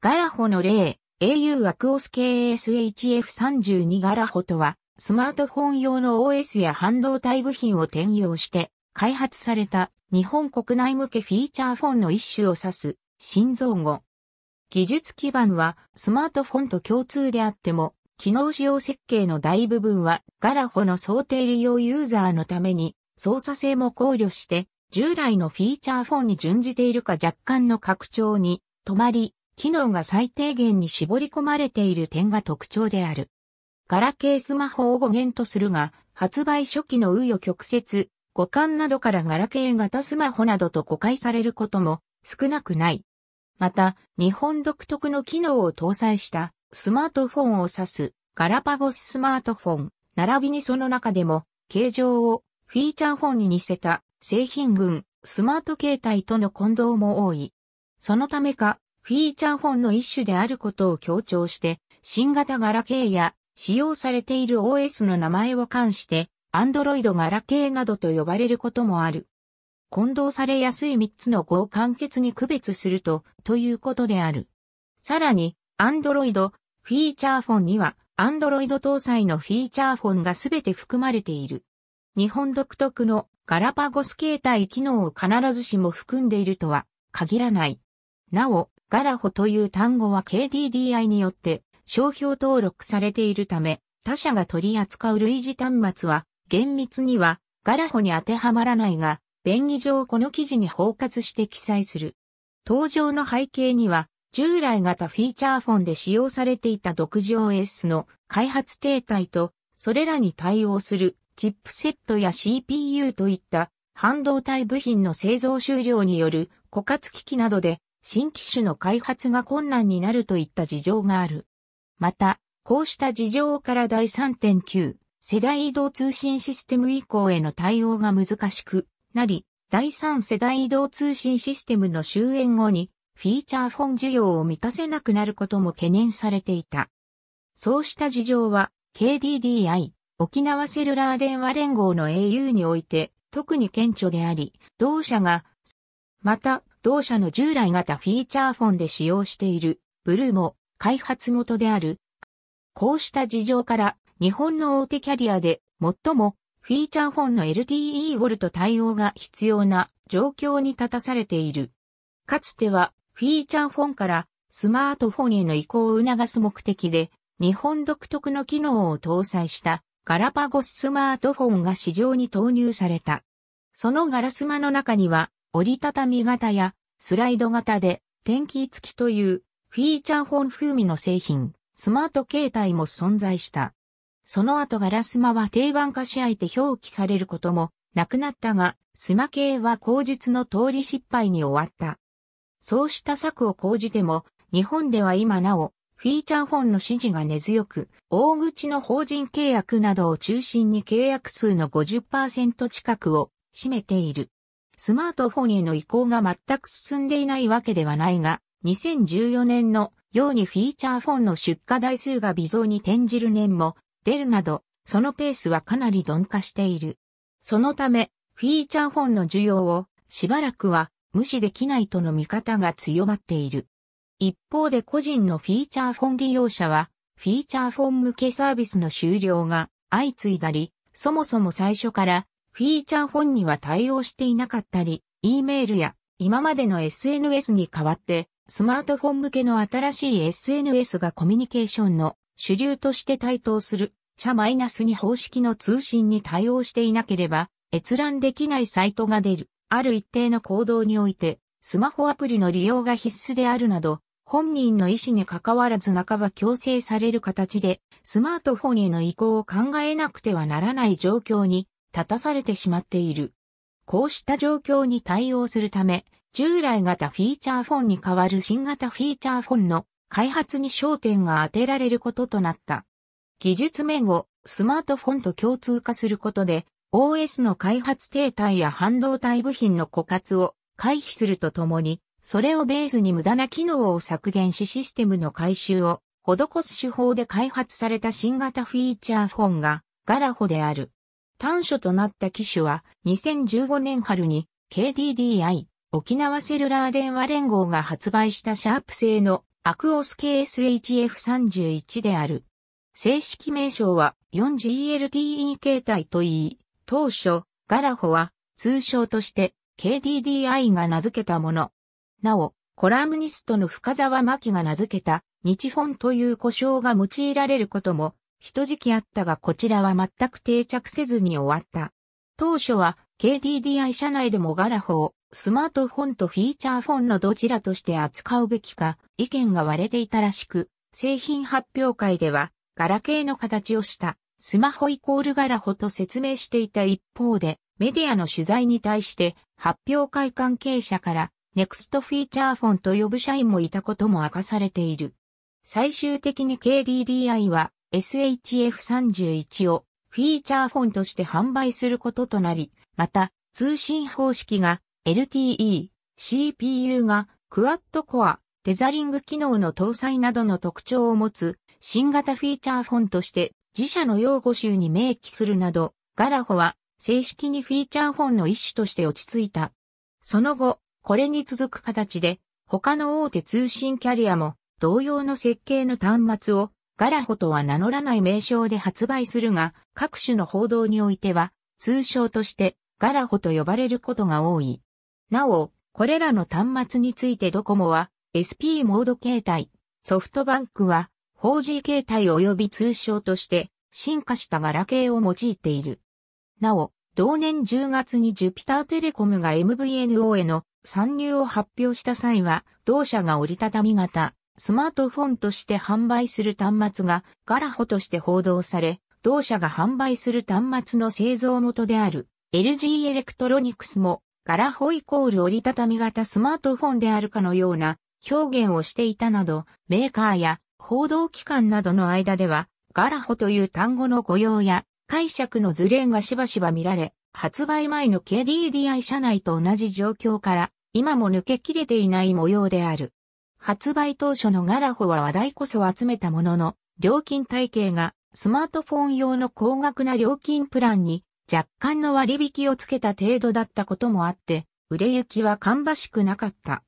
ガラホの例、au アクオス KSHF32 ガラホとは、スマートフォン用の OS や半導体部品を転用して、開発された日本国内向けフィーチャーフォンの一種を指す、新造語。技術基盤はスマートフォンと共通であっても、機能仕様設計の大部分はガラホの想定利用ユーザーのために操作性も考慮して従来のフィーチャーフォンに準じているか若干の拡張に止まり機能が最低限に絞り込まれている点が特徴である。ガラケースマホを語源とするが、発売初期の紆余曲折、五感などからガラケー型スマホなどと誤解されることも少なくない。また、日本独特の機能を搭載したスマートフォンを指すガラパゴススマートフォン、並びにその中でも形状をフィーチャーフォンに似せた製品群、スマート携帯との混同も多い。そのためか、フィーチャーフォンの一種であることを強調して、新型ガラケーや使用されている OS の名前を冠して、Android ガラケーなどと呼ばれることもある。混同されやすい3つの語を簡潔に区別すると、ということである。さらに、Android、フィーチャーフォンには、Android 搭載のフィーチャーフォンがすべて含まれている。日本独特のガラパゴス形態機能を必ずしも含んでいるとは限らない。なお、ガラホという単語は KDDI によって商標登録されているため、他社が取り扱う類似端末は、厳密にはガラホに当てはまらないが、便宜上この記事に包括して記載する。登場の背景には、従来型フィーチャーフォンで使用されていた独自 OS の開発停滞と、それらに対応するチップセットや CPU といった半導体部品の製造終了による枯渇機器などで新機種の開発が困難になるといった事情がある。また、こうした事情から第3.9世代移動通信システム以降への対応が難しくなり、第3世代移動通信システムの終焉後にフィーチャーフォン需要を満たせなくなることも懸念されていた。そうした事情は KDDI 沖縄セルラー電話連合の au において特に顕著であり、同社がまた同社の従来型フィーチャーフォンで使用している、ブルーも開発元である。こうした事情から、日本の大手キャリアで、最もフィーチャーフォンの LTE ウォルト対応が必要な状況に立たされている。かつては、フィーチャーフォンからスマートフォンへの移行を促す目的で、日本独特の機能を搭載したガラパゴススマートフォンが市場に投入された。そのガラスマの中には折りたたみ型やスライド型で天気付きというフィーチャーフォン風味の製品、スマート携帯も存在した。その後ガラスマは定番化し合えて表記されることもなくなったが、スマ系は口述の通り失敗に終わった。そうした策を講じても、日本では今なお、フィーチャーフォンの支持が根強く、大口の法人契約などを中心に契約数の50%近くを占めている。スマートフォンへの移行が全く進んでいないわけではないが、2014年のようにフィーチャーフォンの出荷台数が微増に転じる年も出るなど、そのペースはかなり鈍化している。そのため、フィーチャーフォンの需要をしばらくは無視できないとの見方が強まっている。一方で個人のフィーチャーフォン利用者は、フィーチャーフォン向けサービスの終了が相次いだり、そもそも最初からフィーチャー本には対応していなかったり、E メールや今までの SNS に代わって、スマートフォン向けの新しい SNS がコミュニケーションの主流として台頭する、茶マイナスに方式の通信に対応していなければ、閲覧できないサイトが出る。ある一定の行動において、スマホアプリの利用が必須であるなど、本人の意思に関わらず半ば強制される形で、スマートフォンへの移行を考えなくてはならない状況に立たされてしまっている。こうした状況に対応するため、従来型フィーチャーフォンに代わる新型フィーチャーフォンの開発に焦点が当てられることとなった。技術面をスマートフォンと共通化することで、OS の開発停滞や半導体部品の枯渇を回避するとともに、それをベースに無駄な機能を削減しシステムの回収を施す手法で開発された新型フィーチャーフォンがガラホである。短所となった機種は2015年春に KDDI 沖縄セルラー電話連合が発売したシャープ製のアクオス KSHF31 である。正式名称は 4GLTE 形態といい、当初、ガラホは通称として KDDI が名付けたもの。なお、コラムニストの深沢真希が名付けた日本という呼称が用いられることも一時期あったがこちらは全く定着せずに終わった。当初は KDDI 社内でもガラフをスマートフォンとフィーチャーフォンのどちらとして扱うべきか意見が割れていたらしく、製品発表会ではガラケーの形をしたスマホイコールガラホと説明していた一方で、メディアの取材に対して発表会関係者からネクストフィーチャーフォンと呼ぶ社員もいたことも明かされている。最終的に KDDI は SHF31 をフィーチャーフォンとして販売することとなり、また通信方式が LTE、CPU がクワッドコア、テザリング機能の搭載などの特徴を持つ新型フィーチャーフォンとして自社の用語集に明記するなど、ガラホは正式にフィーチャーフォンの一種として落ち着いた。その後、これに続く形で他の大手通信キャリアも同様の設計の端末をガラホとは名乗らない名称で発売するが、各種の報道においては、通称としてガラホと呼ばれることが多い。なお、これらの端末についてドコモは SP モード形態、ソフトバンクは 4G 形態及び通称として進化したガラケーを用いている。なお、同年10月にジュピターテレコムが MVNO への参入を発表した際は、同社が折りたたみ型、スマートフォンとして販売する端末がガラホとして報道され、同社が販売する端末の製造元である LG エレクトロニクスもガラホイコール折りたたみ型スマートフォンであるかのような表現をしていたなど、メーカーや報道機関などの間では、ガラホという単語の誤用や解釈のズレがしばしば見られ、発売前の KDDI 社内と同じ状況から、今も抜け切れていない模様である。発売当初のガラホは話題こそ集めたものの、料金体系がスマートフォン用の高額な料金プランに若干の割引をつけた程度だったこともあって、売れ行きは芳しくなかった。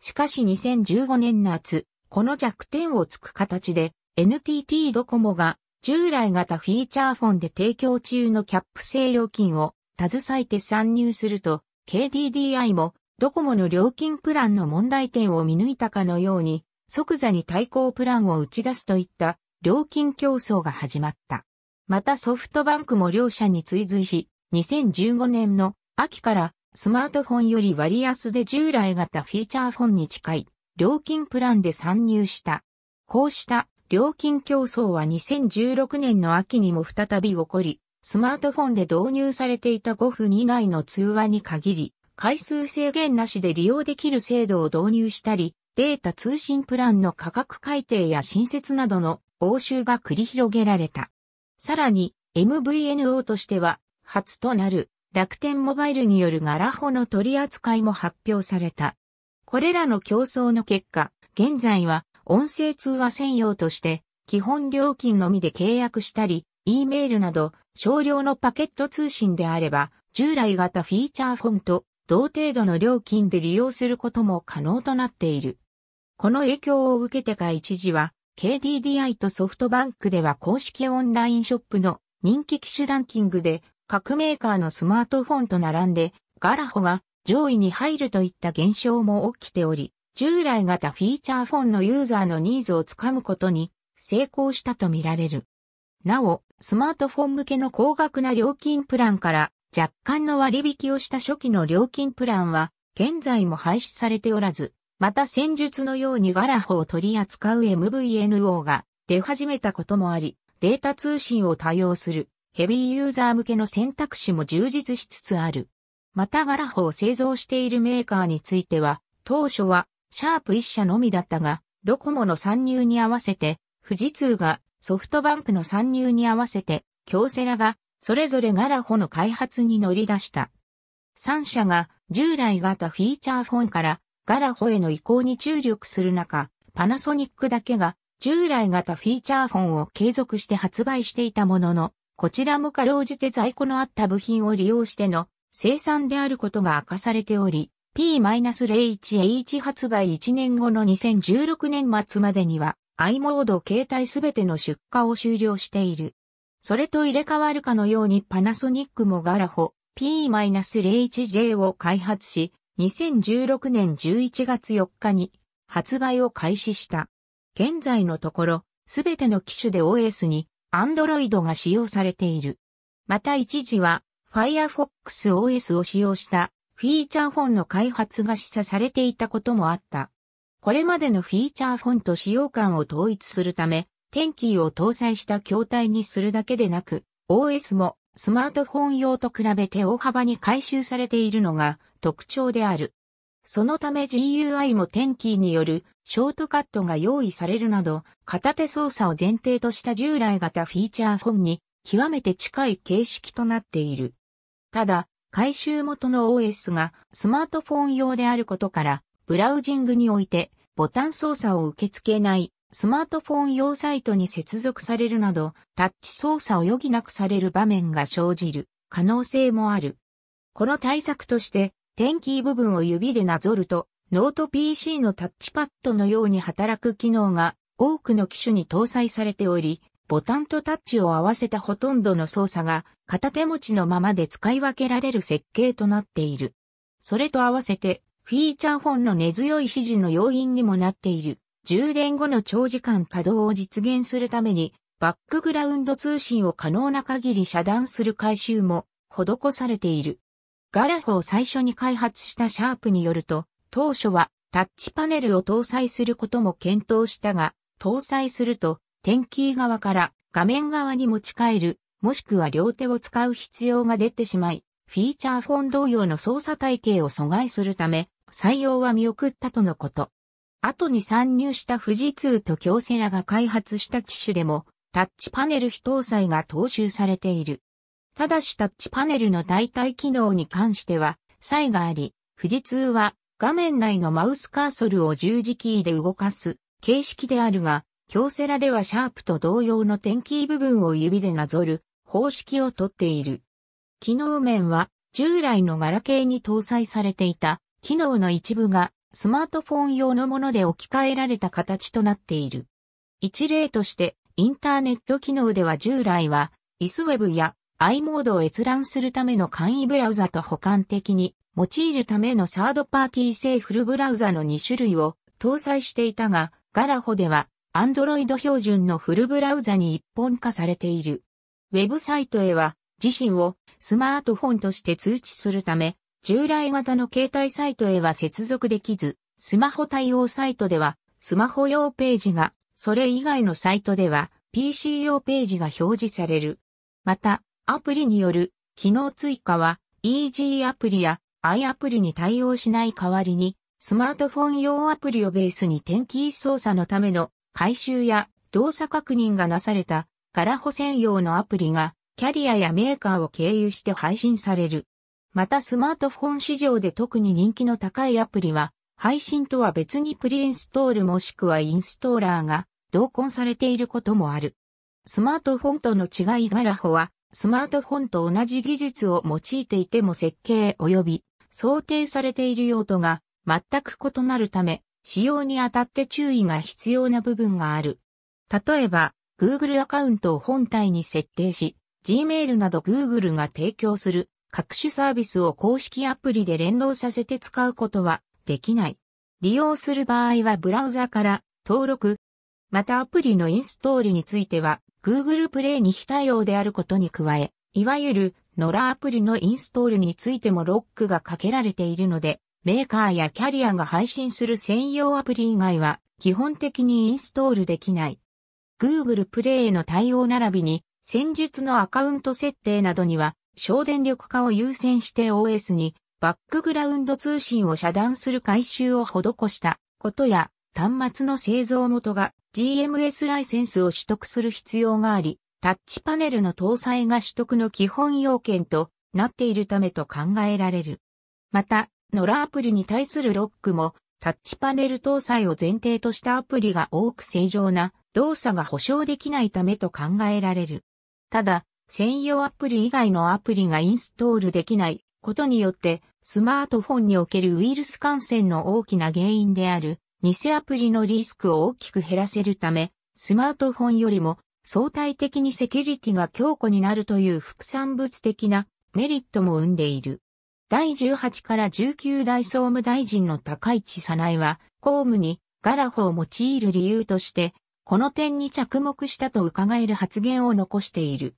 しかし2015年夏、この弱点をつく形で NTT ドコモが従来型フィーチャーフォンで提供中のキャップ制料金を携えて参入すると KDDI もドコモの料金プランの問題点を見抜いたかのように、即座に対抗プランを打ち出すといった料金競争が始まった。またソフトバンクも両社に追随し、2015年の秋からスマートフォンより割安で従来型フィーチャーフォンに近い料金プランで参入した。こうした料金競争は2016年の秋にも再び起こり、スマートフォンで導入されていた5分以内の通話に限り、回数制限なしで利用できる制度を導入したり、データ通信プランの価格改定や新設などの応酬が繰り広げられた。さらに、MVNO としては、初となる楽天モバイルによるガラホの取り扱いも発表された。これらの競争の結果、現在は音声通話専用として、基本料金のみで契約したり、E メールなど少量のパケット通信であれば、従来型フィーチャーフォンと同程度の料金で利用することも可能となっている。この影響を受けてか一時は、KDDI とソフトバンクでは公式オンラインショップの人気機種ランキングで各メーカーのスマートフォンと並んでガラホが上位に入るといった現象も起きており、従来型フィーチャーフォンのユーザーのニーズをつかむことに成功したとみられる。なお、スマートフォン向けの高額な料金プランから若干の割引をした初期の料金プランは、現在も廃止されておらず、また戦術のようにガラホを取り扱う MVNO が出始めたこともあり、データ通信を多用するヘビーユーザー向けの選択肢も充実しつつある。またガラホを製造しているメーカーについては、当初はシャープ1社のみだったが、ドコモの参入に合わせて、富士通がソフトバンクの参入に合わせて、京セラがそれぞれガラホの開発に乗り出した。3社が従来型フィーチャーフォンからガラホへの移行に注力する中、パナソニックだけが従来型フィーチャーフォンを継続して発売していたものの、こちらもかろうじて在庫のあった部品を利用しての生産であることが明かされており、P-01H 発売1年後の2016年末までには i モード携帯すべての出荷を終了している。それと入れ替わるかのようにパナソニックもガラホ P-01J を開発し、2016年11月4日に発売を開始した。現在のところ、すべての機種で OS に Android が使用されている。また一時は Firefox OS を使用したフィーチャーフォンの開発が示唆されていたこともあった。これまでのフィーチャーフォンと使用感を統一するため、天気を搭載した筐体にするだけでなく、OS もスマートフォン用と比べて大幅に回収されているのが特徴である。そのため GUI も天気によるショートカットが用意されるなど、片手操作を前提とした従来型フィーチャーフォンに極めて近い形式となっている。ただ、回収元の OS がスマートフォン用であることから、ブラウジングにおいてボタン操作を受け付けないスマートフォン用サイトに接続されるなど、タッチ操作を余儀なくされる場面が生じる可能性もある。この対策として、ンキー部分を指でなぞると、ノート PC のタッチパッドのように働く機能が多くの機種に搭載されており、ボタンとタッチを合わせたほとんどの操作が片手持ちのままで使い分けられる設計となっている。それと合わせて、フィーチャーフォンの根強い支持の要因にもなっている充電後の長時間稼働を実現するために、バックグラウンド通信を可能な限り遮断する回収も施されている。ガラフを最初に開発したシャープによると、当初はタッチパネルを搭載することも検討したが、搭載すると、点キー側から画面側に持ち帰る、もしくは両手を使う必要が出てしまい、フィーチャーフォン同様の操作体系を阻害するため、採用は見送ったとのこと。後に参入した富士通と京セラが開発した機種でも、タッチパネル非搭載が踏襲されている。ただしタッチパネルの代替機能に関しては、差異があり、富士通は画面内のマウスカーソルを十字キーで動かす形式であるが、京セラではシャープと同様の点キー部分を指でなぞる方式をとっている。機能面は従来のガラケーに搭載されていた機能の一部がスマートフォン用のもので置き換えられた形となっている。一例として、インターネット機能では従来は、イスウェブや i モードを閲覧するための簡易ブラウザと補完的に用いるためのサードパーティー製フルブラウザの2種類を搭載していたが、ガラホでは Android 標準のフルブラウザに一本化されている。ウェブサイトへは自身をスマートフォンとして通知するため、従来型の携帯サイトへは接続できず、スマホ対応サイトでは、スマホ用ページが、それ以外のサイトでは、PC 用ページが表示される。また、アプリによる機能追加は、EG アプリや i アプリに対応しない代わりに、スマートフォン用アプリをベースに点キー操作のための回収や動作確認がなされた、ガラホ専用のアプリが、キャリアやメーカーを経由して配信される。またスマートフォン市場で特に人気の高いアプリは、配信とは別にプリインストールもしくはインストーラーが同梱されていることもある。スマートフォンとの違いガラホは、スマートフォンと同じ技術を用いていても設計及び想定されている用途が全く異なるため、使用にあたって注意が必要な部分がある。例えば、Google アカウントを本体に設定し、Gmail など Google が提供する各種サービスを公式アプリで連動させて使うことはできない。利用する場合はブラウザから登録、またアプリのインストールについては Google Play に非対応であることに加え、いわゆるノラアプリのインストールについてもロックがかけられているので、メーカーやキャリアが配信する専用アプリ以外は基本的にインストールできない。Google Play への対応並びに戦術のアカウント設定などには省電力化を優先して OS にバックグラウンド通信を遮断する改修を施したことや端末の製造元が GMS ライセンスを取得する必要があり、タッチパネルの搭載が取得の基本要件となっているためと考えられる。また、ノラアプリに対するロックもタッチパネル搭載を前提としたアプリが多く正常な動作が保証できないためと考えられる。ただ、専用アプリ以外のアプリがインストールできないことによって、スマートフォンにおけるウイルス感染の大きな原因である、偽アプリのリスクを大きく減らせるため、スマートフォンよりも相対的にセキュリティが強固になるという副産物的なメリットも生んでいる。第18から19代総務大臣の高市早苗は、公務にガラフを用いる理由として、この点に着目したと伺える発言を残している。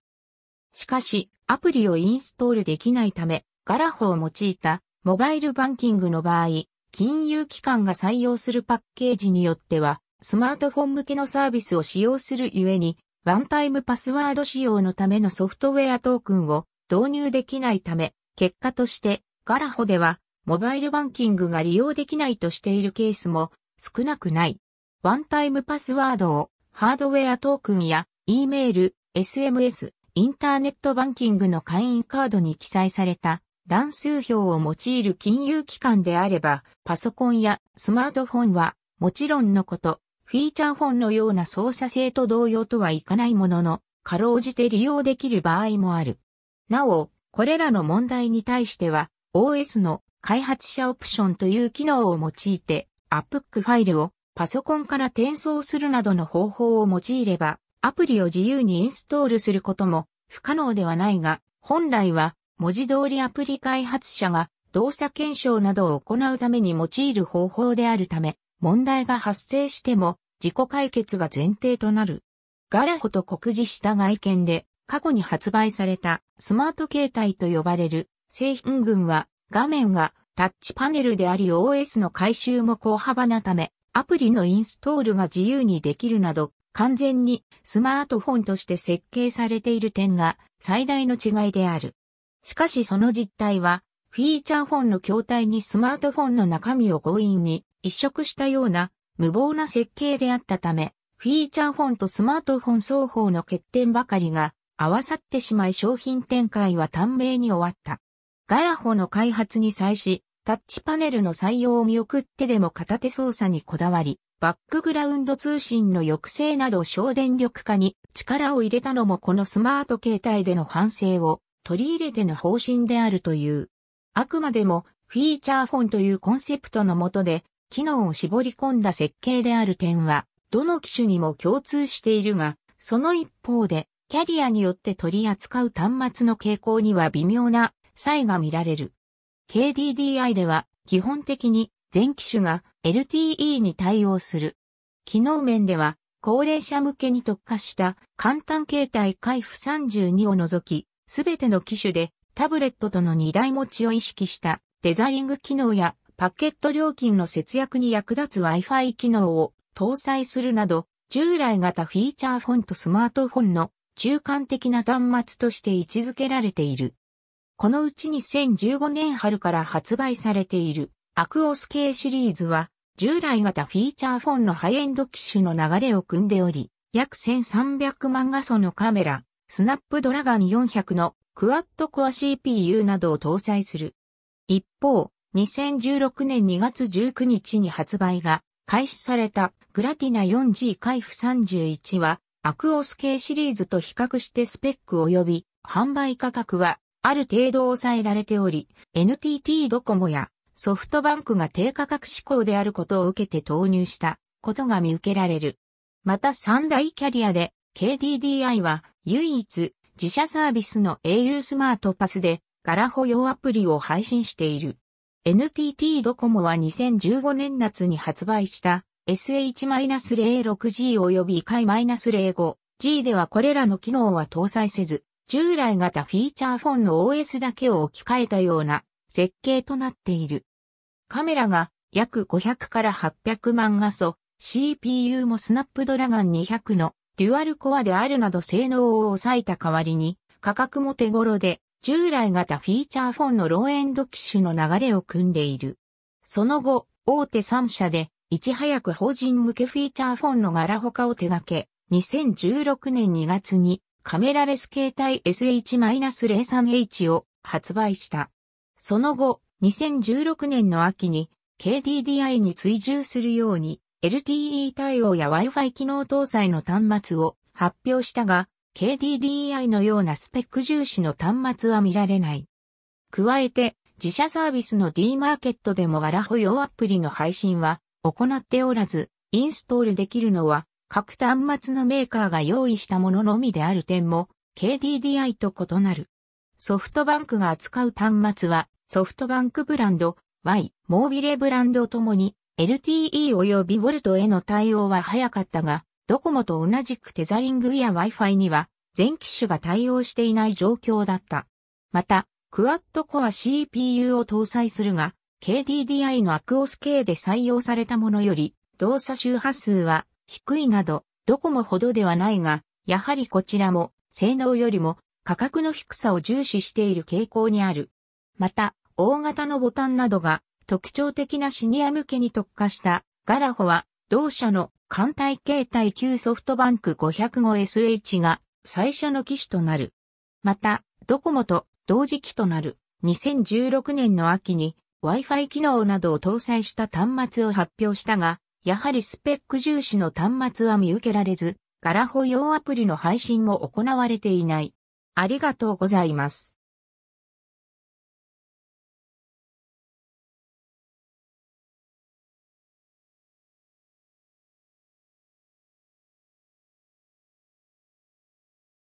しかし、アプリをインストールできないため、ガラホを用いたモバイルバンキングの場合、金融機関が採用するパッケージによっては、スマートフォン向けのサービスを使用するゆえに、ワンタイムパスワード使用のためのソフトウェアトークンを導入できないため、結果として、ガラホでは、モバイルバンキングが利用できないとしているケースも少なくない。ワンタイムパスワードをハードウェアトークンや E メール、SMS、インターネットバンキングの会員カードに記載された乱数表を用いる金融機関であれば、パソコンやスマートフォンはもちろんのこと、フィーチャーフォンのような操作性と同様とはいかないものの、かろうじて利用できる場合もある。なお、これらの問題に対しては、OS の開発者オプションという機能を用いて、アップックファイルをパソコンから転送するなどの方法を用いれば、アプリを自由にインストールすることも不可能ではないが、本来は文字通りアプリ開発者が動作検証などを行うために用いる方法であるため、問題が発生しても自己解決が前提となる。ガラホと告示した外見で過去に発売されたスマート携帯と呼ばれる製品群は画面がタッチパネルであり OS の回収も小幅なためアプリのインストールが自由にできるなど完全にスマートフォンとして設計されている点が最大の違いである。しかしその実態は、フィーチャーフォンの筐体にスマートフォンの中身を強引に移植したような無謀な設計であったため、フィーチャーフォンとスマートフォン双方の欠点ばかりが合わさってしまい商品展開は短命に終わった。ガラホの開発に際し、タッチパネルの採用を見送ってでも片手操作にこだわり、バックグラウンド通信の抑制など省電力化に力を入れたのもこのスマート携帯での反省を取り入れての方針であるという。あくまでもフィーチャーフォンというコンセプトのもとで機能を絞り込んだ設計である点はどの機種にも共通しているが、その一方でキャリアによって取り扱う端末の傾向には微妙な差異が見られる。KDDI では基本的に全機種が LTE に対応する。機能面では、高齢者向けに特化した簡単携帯開付32を除き、すべての機種でタブレットとの荷台持ちを意識したデザリング機能やパケット料金の節約に役立つ Wi-Fi 機能を搭載するなど、従来型フィーチャーフォンとスマートフォンの中間的な端末として位置づけられている。このうち2015年春から発売されているアクオス系シリーズは従来型フィーチャーフォンのハイエンド機種の流れを組んでおり、約1300万画素のカメラ、スナップドラガン400のクワッドコア CPU などを搭載する。一方、2016年2月19日に発売が開始されたグラティナ 4G 開付31はアクオス系シリーズと比較してスペック及び販売価格はある程度抑えられており、NTT ドコモやソフトバンクが低価格志向であることを受けて投入したことが見受けられる。また三大キャリアで KDDI は唯一自社サービスの au スマートパスでガラ保養アプリを配信している。NTT ドコモは2015年夏に発売した SH-06G 及び k a 0 5 g ではこれらの機能は搭載せず、従来型フィーチャーフォンの OS だけを置き換えたような設計となっている。カメラが約500から800万画素、CPU もスナップドラガン200のデュアルコアであるなど性能を抑えた代わりに、価格も手頃で、従来型フィーチャーフォンのローエンド機種の流れを組んでいる。その後、大手3社で、いち早く法人向けフィーチャーフォンの柄他を手掛け、2016年2月にカメラレス携帯 SH-03H を発売した。その後、2016年の秋に KDDI に追従するように LTE 対応や Wi-Fi 機能搭載の端末を発表したが、KDDI のようなスペック重視の端末は見られない。加えて、自社サービスの D マーケットでもガラ保養アプリの配信は行っておらず、インストールできるのは各端末のメーカーが用意したもののみである点も KDDI と異なる。ソフトバンクが扱う端末はソフトバンクブランド、Y、モービレブランドともに LTE 及び Volt への対応は早かったが、ドコモと同じくテザリングや Wi-Fi には全機種が対応していない状況だった。また、クワッドコア CPU を搭載するが、KDDI のアクオス系で採用されたものより、動作周波数は低いなど、ドコモほどではないが、やはりこちらも性能よりも価格の低さを重視している傾向にある。また、大型のボタンなどが特徴的なシニア向けに特化したガラホは同社の艦隊形態旧ソフトバンク 505SH が最初の機種となる。また、ドコモと同時期となる2016年の秋に Wi-Fi 機能などを搭載した端末を発表したが、やはりスペック重視の端末は見受けられず、ガラホ用アプリの配信も行われていない。ありがとうございます。